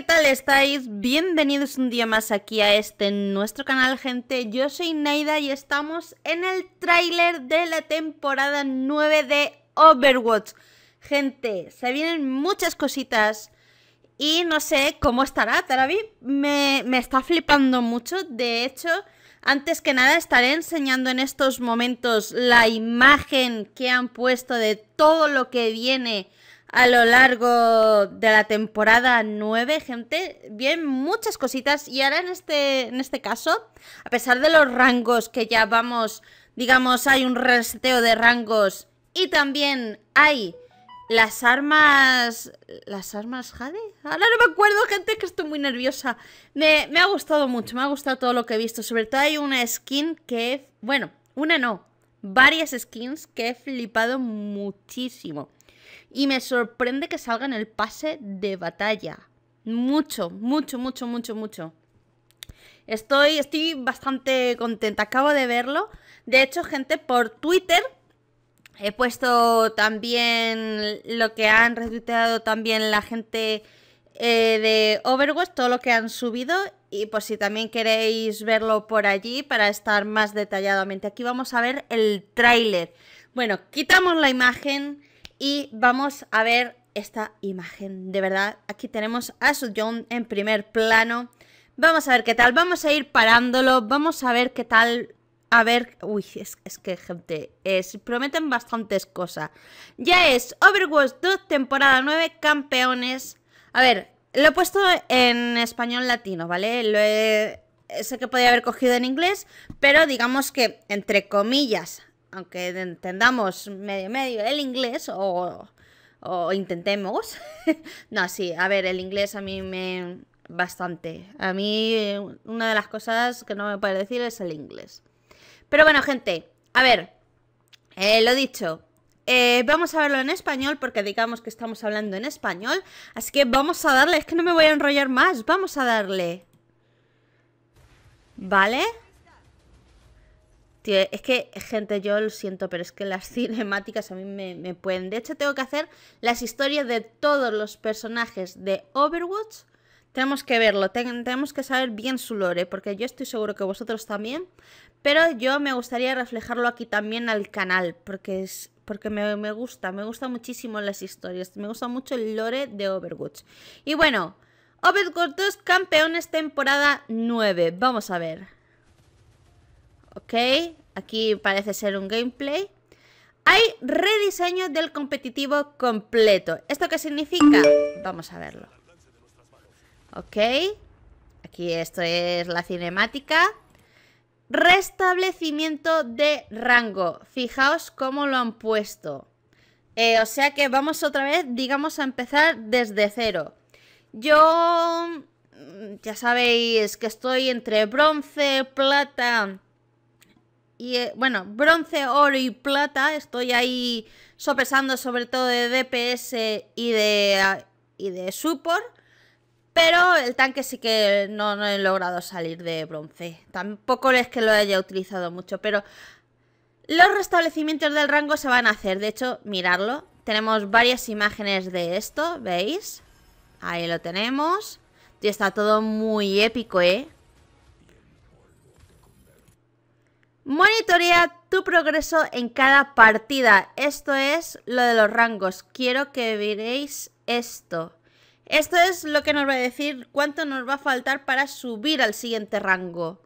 ¿qué tal estáis? Bienvenidos un día más aquí a este nuestro canal, gente. Yo soy Naida y estamos en el tráiler de la temporada 9 de Overwatch. Gente, se vienen muchas cositas y no sé cómo estará. Tarabi me, me está flipando mucho. De hecho, antes que nada estaré enseñando en estos momentos la imagen que han puesto de todo lo que viene a lo largo de la temporada 9, gente. Bien, muchas cositas. Y ahora en este, en este caso, a pesar de los rangos que ya vamos, digamos, hay un reseteo de rangos y también hay las armas... ¿Las armas Jade? Ahora no me acuerdo, gente, que estoy muy nerviosa. Me, me ha gustado mucho, me ha gustado todo lo que he visto. Sobre todo hay una skin que... Bueno, una no. Varias skins que he flipado muchísimo y me sorprende que salga en el pase de batalla. Mucho, mucho, mucho, mucho, mucho. Estoy, estoy bastante contenta, acabo de verlo. De hecho, gente, por Twitter he puesto también lo que han retuiteado también la gente eh, de Overwatch, todo lo que han subido. Y por si también queréis verlo por allí para estar más detalladamente. Aquí vamos a ver el tráiler. Bueno, quitamos la imagen y vamos a ver esta imagen. De verdad, aquí tenemos a John en primer plano. Vamos a ver qué tal. Vamos a ir parándolo. Vamos a ver qué tal. A ver, uy, es, que gente, se prometen bastantes cosas. Ya es Overwatch 2, temporada 9, campeones. A ver, lo he puesto en español latino, ¿vale? Lo sé que podía haber cogido en inglés, pero digamos que, entre comillas, aunque entendamos medio medio el inglés o, intentemos. no, sí, a ver, el inglés a mí me... bastante. A mí una de las cosas que no me puede decir es el inglés. Pero bueno, gente, a ver, eh, lo dicho, eh, vamos a verlo en español porque digamos que estamos hablando en español. Así que vamos a darle, es que no me voy a enrollar más, vamos a darle. ¿Vale? es que, gente, yo lo siento, pero es que las cinemáticas a mí me, pueden. De hecho, tengo que hacer las historias de todos los personajes de Overwatch. Tenemos que verlo, tenemos que saber bien su lore, porque yo estoy seguro que vosotros también. Pero yo me gustaría reflejarlo aquí también al canal, porque es, porque me, gusta, me gusta muchísimo las historias, me gusta mucho el lore de Overwatch. Y bueno, Overwatch 2 Campeones temporada 9, vamos a ver. Ok, aquí parece ser un gameplay. Hay rediseño del competitivo completo. ¿Esto qué significa? Vamos a verlo. Ok, aquí esto es la cinemática. Restablecimiento de rango. Fijaos cómo lo han puesto. Eh, o sea que vamos otra vez, digamos, a empezar desde cero. Yo, mm, ya sabéis que estoy entre bronce, plata y eh, bueno, bronce, oro y plata. Estoy ahí sopesando sobre todo de DPS y de, y de support. Pero el tanque sí que no, he logrado salir de bronce. Tampoco es que lo haya utilizado mucho, pero los restablecimientos del rango se van a hacer. De hecho, mirarlo. Tenemos varias imágenes de esto, ¿veis? Ahí lo tenemos. Y está todo muy épico, ¿eh? Monitorea tu progreso en cada partida. Esto es lo de los rangos. Quiero que veáis esto. Esto es lo que nos va a decir cuánto nos va a faltar para subir al siguiente rango.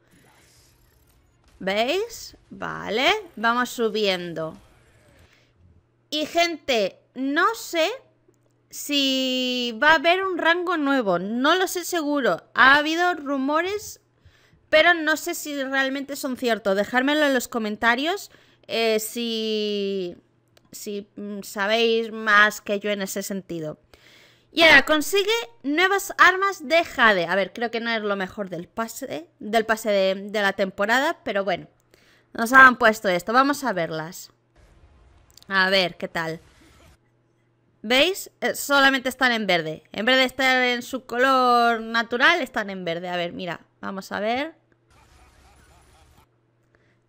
¿Veis? Vale, vamos subiendo. Y gente, no sé si va a haber un rango nuevo. No lo sé seguro. Ha habido rumores pero no sé si realmente son ciertos. Dejármelo en los comentarios eh, si, mm, sabéis más que yo en ese sentido. Y ahora consigue nuevas armas de Jade. A ver, creo que no es lo mejor del pase, del pase de, la temporada, pero bueno. Nos han puesto esto, vamos a verlas. A ver, ¿qué tal? ¿Veis? Eh, solamente están en verde. En vez de estar en su color natural, están en verde. A ver, mira, vamos a ver.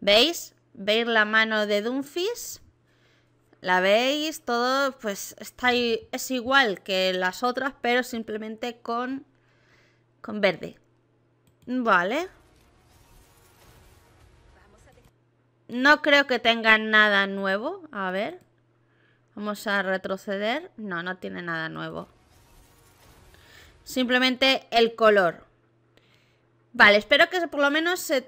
¿Veis? ¿Veis la mano de Dunfis? La veis, todo pues está es igual que las otras, pero simplemente con, con verde. Vale. No creo que tenga nada nuevo. A ver. Vamos a retroceder. No, no tiene nada nuevo. Simplemente el color. Vale, espero que por lo menos se,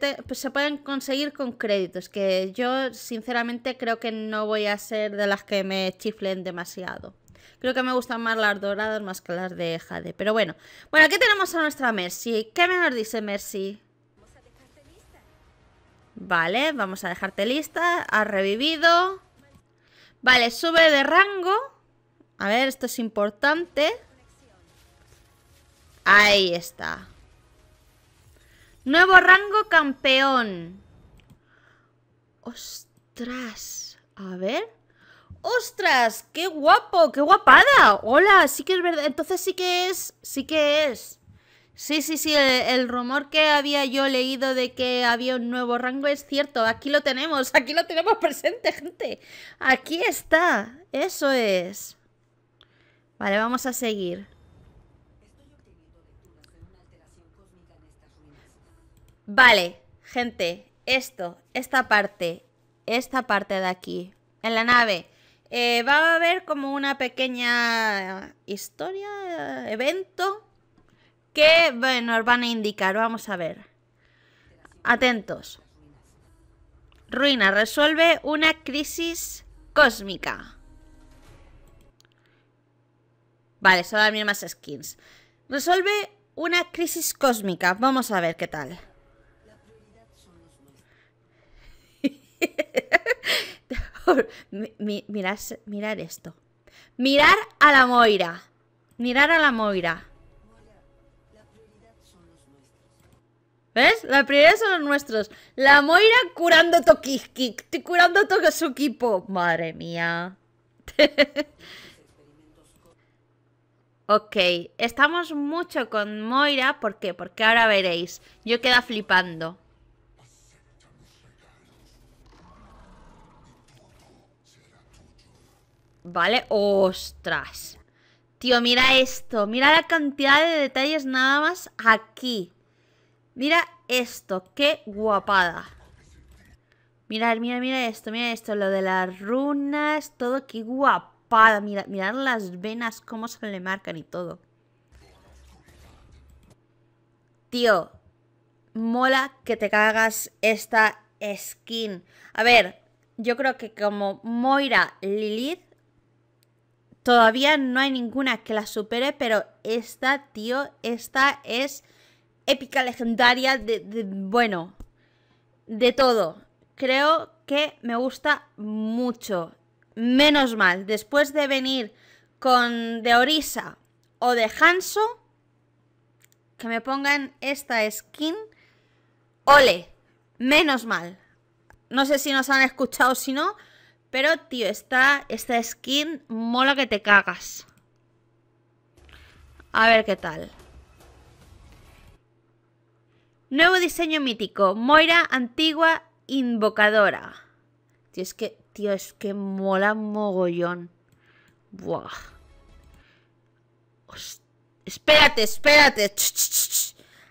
puedan conseguir con créditos, que yo sinceramente creo que no voy a ser de las que me chiflen demasiado. Creo que me gustan más las doradas más que las de Jade, pero bueno. Bueno, aquí tenemos a nuestra Mercy. ¿Qué me nos dice Mercy? Vale, vamos a dejarte lista. Ha revivido. Vale, sube de rango. A ver, esto es importante. Ahí está. Nuevo rango campeón. Ostras. A ver. ¡Ostras! ¡Qué guapo! ¡Qué guapada! Hola, sí que es verdad. Entonces sí que es. Sí que es. Sí, sí, sí. El, el, rumor que había yo leído de que había un nuevo rango es cierto. Aquí lo tenemos. Aquí lo tenemos presente, gente. Aquí está. Eso es. Vale, vamos a seguir. Vale, gente, esto, esta parte, esta parte de aquí, en la nave, eh, va a haber como una pequeña historia, evento, que bueno, nos van a indicar. Vamos a ver. Atentos. Ruina resuelve una crisis cósmica. Vale, son las mismas skins. Resuelve una crisis cósmica. Vamos a ver qué tal. mirar esto. Mirar a la Moira. Mirar a la Moira. ¿Ves? La prioridad son los nuestros. La Moira curando Tokikik. Estoy curando todo su equipo. Madre mía. ok, estamos mucho con Moira. ¿Por qué? Porque ahora veréis. Yo queda flipando. ¿Vale? ¡Ostras! Tío, mira esto. Mira la cantidad de detalles nada más aquí. Mira esto. ¡Qué guapada! Mira, mira, mira esto, mira esto. Lo de las runas, todo. ¡Qué guapada! Mira, mirad las venas, cómo se le marcan y todo. Tío, mola que te cagas esta skin. A ver, yo creo que como Moira Lilith Todavía no hay ninguna que la supere, pero esta, tío, esta es épica, legendaria, de, bueno, de todo. Creo que me gusta mucho. Menos mal, después de venir con de Orisa o de Hanso, que me pongan esta skin. Ole, menos mal. No sé si nos han escuchado si no, pero, tío, esta, esta skin mola que te cagas. A ver qué tal. Nuevo diseño mítico. Moira antigua invocadora. Tío, es que, tío, es que mola mogollón. Buah. Espérate, espérate.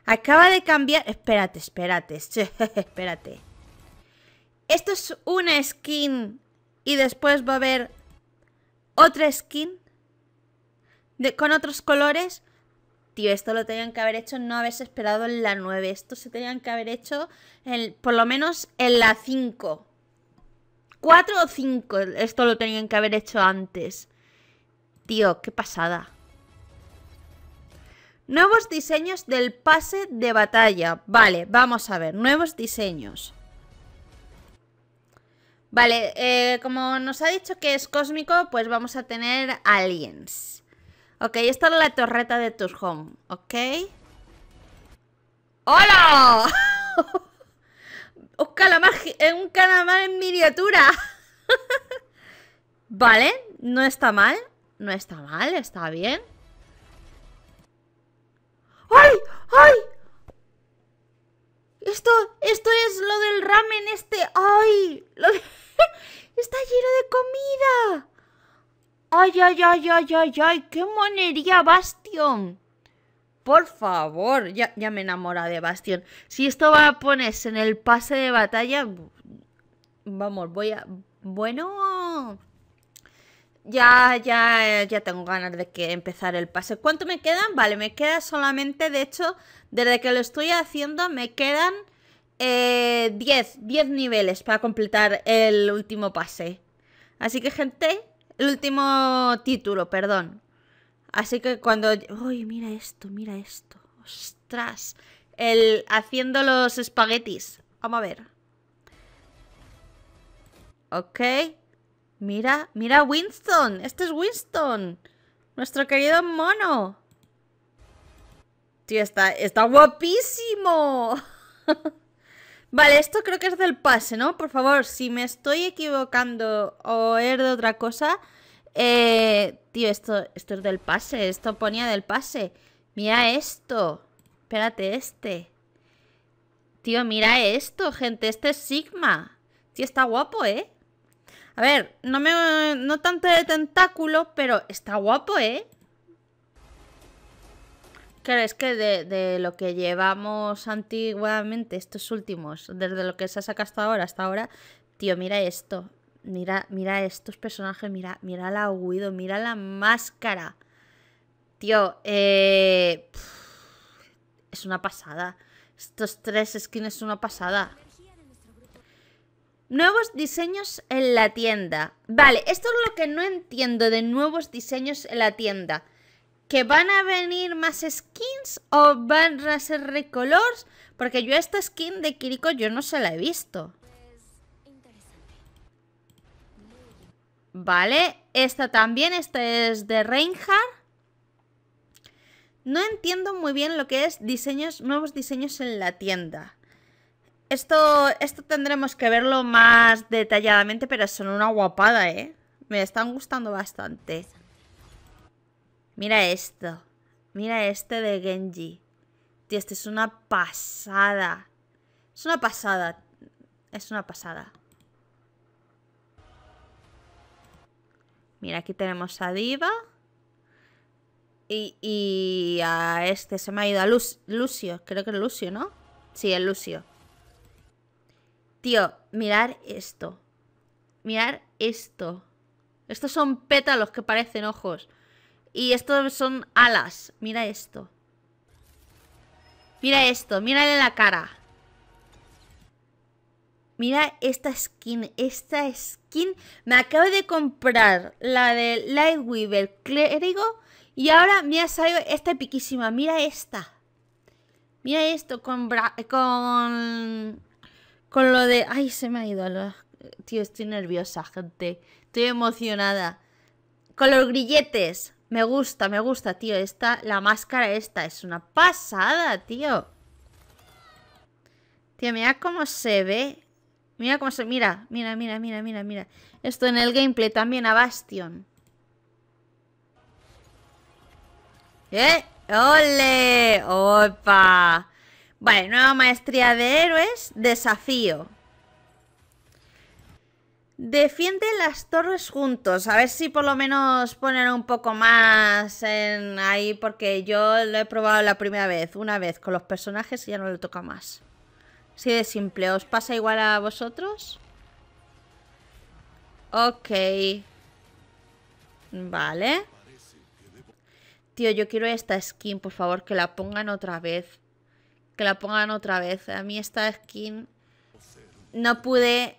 Acaba de cambiar. Espérate, espérate. espérate. Esto es una skin y después va a haber otra skin de, con otros colores. Tío, esto lo tenían que haber hecho no habéis esperado en la 9. Esto se tenían que haber hecho por lo menos en la 5. 4 o 5. Esto lo tenían que haber hecho antes. Tío, qué pasada. Nuevos diseños del pase de batalla. Vale, vamos a ver. Nuevos diseños. Vale, eh, como nos ha dicho que es cósmico, pues vamos a tener aliens. Ok, esta es la torreta de tus ¿ok? ¡Hola! un calamar, eh, un calamar en miniatura. vale, no está mal, no está mal, está bien. ¡Ay! ¡Ay! Esto, esto es lo del ramen este. ¡Ay! Lo de... ¡Está lleno de comida! ¡Ay, ay, ay, ay, ay, ay! ¡Qué monería, Bastión! Por favor, ya, ya me enamora de Bastión. Si esto va a ponerse en el pase de batalla... Vamos, voy a... Bueno... Ya, ya, ya tengo ganas de que empezar el pase. ¿Cuánto me quedan? Vale, me queda solamente, de hecho, desde que lo estoy haciendo, me quedan eh, 10, 10 niveles para completar el último pase. Así que, gente, el último título, perdón. Así que cuando... ¡Uy, mira esto, mira esto! ¡Ostras! El haciendo los espaguetis. Vamos a ver. Ok. Mira, mira Winston. Este es Winston. Nuestro querido mono. Tío, está, está guapísimo. Vale, esto creo que es del pase, ¿no? Por favor, si me estoy equivocando o es er de otra cosa... Eh, tío, esto, esto es del pase, esto ponía del pase. Mira esto. Espérate, este. Tío, mira esto, gente. Este es Sigma. Tío, está guapo, ¿eh? A ver, no me... No tanto de tentáculo, pero está guapo, ¿eh? es que de, lo que llevamos antiguamente, estos últimos, desde lo que se ha sacado hasta ahora, hasta ahora, tío, mira esto. Mira, mira estos personajes, mira, mira la huido mira la máscara. Tío, eh, es una pasada. Estos tres skins es una pasada. Nuevos diseños en la tienda. Vale, esto es lo que no entiendo de nuevos diseños en la tienda. ¿Que van a venir más skins o van a ser recolors? Porque yo esta skin de Kiriko yo no se la he visto. Vale, esta también, esta es de Reinhardt. No entiendo muy bien lo que es diseños, nuevos diseños en la tienda. Esto, esto tendremos que verlo más detalladamente, pero son una guapada, ¿eh? Me están gustando bastante. Mira esto. Mira este de Genji. Tío, este es una pasada. Es una pasada. Es una pasada. Mira, aquí tenemos a Diva. Y, a este se me ha ido a Luz, Lucio. Creo que es Lucio, ¿no? Sí, es Lucio. Tío, mirar esto. Mirar esto. Estos son pétalos que parecen ojos. Y esto son alas. Mira esto. Mira esto. en la cara. Mira esta skin, esta skin me acabo de comprar, la de Lightweaver Clérigo y ahora me ha salido esta piquísima, mira esta. Mira esto con con con lo de, ay, se me ha ido, los tío, estoy nerviosa, gente. Estoy emocionada. Con los grilletes. Me gusta, me gusta, tío. Esta, la máscara esta es una pasada, tío. Tío, mira cómo se ve. Mira cómo se... Mira, mira, mira, mira, mira, mira. Esto en el gameplay también a Bastion. ¡Eh! ¡Ole! ¡Opa! Vale, nueva maestría de héroes. Desafío. Defiende las torres juntos. A ver si por lo menos ponen un poco más en ahí, porque yo lo he probado la primera vez, una vez con los personajes y ya no le toca más. Así de simple. ¿Os pasa igual a vosotros? Ok. Vale. Tío, yo quiero esta skin, por favor, que la pongan otra vez. Que la pongan otra vez. A mí esta skin... No pude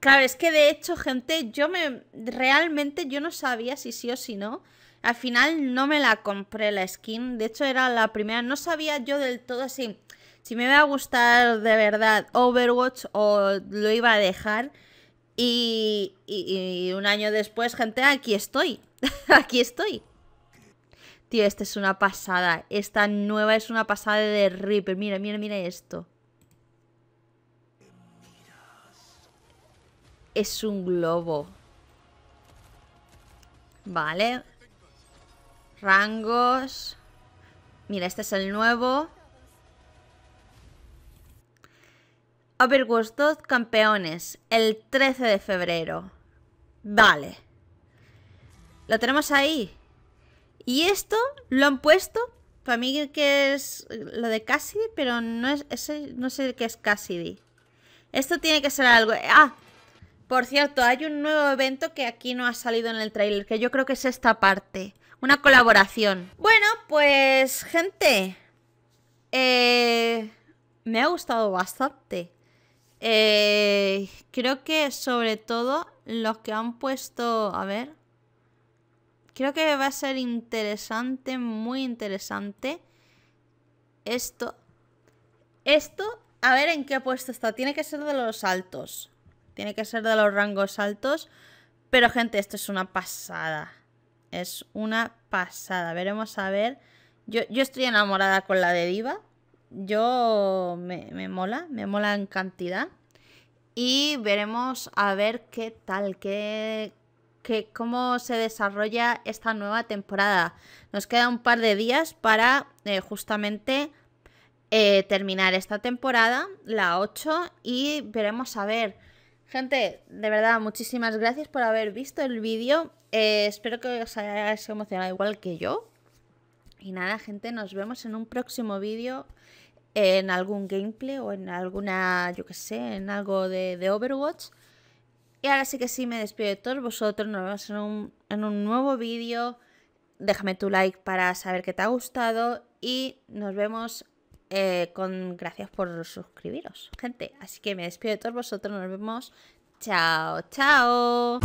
Claro, es que de hecho, gente, yo me. Realmente yo no sabía si sí o si no. Al final no me la compré la skin. De hecho, era la primera. No sabía yo del todo así. Si me iba a gustar de verdad Overwatch o lo iba a dejar. Y, un año después, gente, aquí estoy. aquí estoy. Tío, esta es una pasada. Esta nueva es una pasada de Reaper. Mira, mira, mira esto. es un globo. Vale. Rangos. Mira, este es el nuevo. Overwatch 2 campeones. El 13 de febrero. Vale. Lo tenemos ahí. Y esto lo han puesto. Para mí que es lo de Cassidy, pero no es no sé qué es Cassidy. Esto tiene que ser algo. Ah, por cierto, hay un nuevo evento que aquí no ha salido en el trailer, que yo creo que es esta parte. Una colaboración. Bueno, pues gente, eh, me ha gustado bastante. Eh, creo que sobre todo los que han puesto... A ver. Creo que va a ser interesante, muy interesante. Esto. Esto, a ver en qué ha puesto esto. Tiene que ser de los altos. Tiene que ser de los rangos altos. Pero gente, esto es una pasada. Es una pasada. Veremos a ver. Yo, estoy enamorada con la de Diva. Yo me, mola, me mola en cantidad. Y veremos a ver qué tal, qué, cómo se desarrolla esta nueva temporada. Nos queda un par de días para eh, justamente eh, terminar esta temporada, la 8, y veremos a ver Gente, de verdad, muchísimas gracias por haber visto el vídeo. Eh, espero que os hayáis emocionado igual que yo. Y nada, gente, nos vemos en un próximo vídeo en algún gameplay o en alguna, yo qué sé, en algo de, Overwatch. Y ahora sí que sí, me despido de todos vosotros. Nos vemos en un, en un nuevo vídeo. Déjame tu like para saber que te ha gustado. Y nos vemos eh, con gracias por suscribiros, gente. Así que me despido de todos vosotros, nos vemos. Chao, chao.